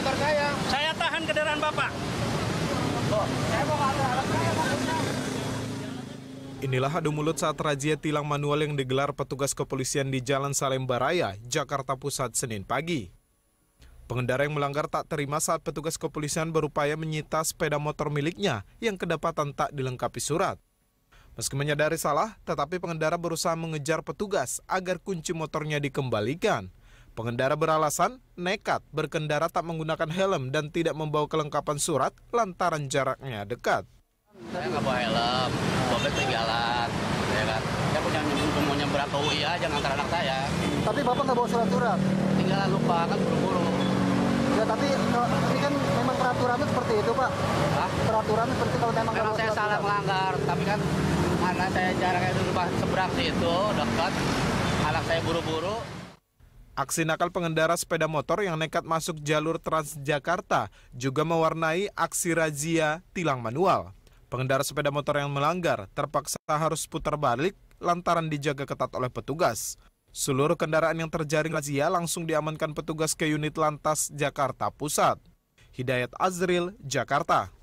motor saya. Saya tahan kendaraan Bapak. Oh, Inilah adu mulut saat razia tilang manual yang digelar petugas kepolisian di Jalan Salemba Raya, Jakarta Pusat, Senin pagi. Pengendara yang melanggar tak terima saat petugas kepolisian berupaya menyita sepeda motor miliknya yang kedapatan tak dilengkapi surat. Meski menyadari salah, tetapi pengendara berusaha mengejar petugas agar kunci motornya dikembalikan. Pengendara beralasan nekat berkendara tak menggunakan helm dan tidak membawa kelengkapan surat lantaran jaraknya dekat. Saya nggak bawa helm, bawa ketinggalan. jalan, ya kan. Saya punya mau nyebrang ke UI aja ngantar anak saya. Tapi bapak nggak bawa surat-surat? Tinggalan lupa kan buru-buru. Ya tapi eh, ini kan memang peraturannya seperti itu pak. Hah? Peraturannya seperti kalau memang Kalau saya salah melanggar, tapi kan karena saya jaraknya itu seberang situ dekat, anak saya buru-buru. Aksi nakal pengendara sepeda motor yang nekat masuk jalur Transjakarta juga mewarnai aksi razia tilang manual. Pengendara sepeda motor yang melanggar terpaksa harus putar balik lantaran dijaga ketat oleh petugas. Seluruh kendaraan yang terjaring razia langsung diamankan petugas ke unit lantas Jakarta Pusat. Hidayat Azril, Jakarta.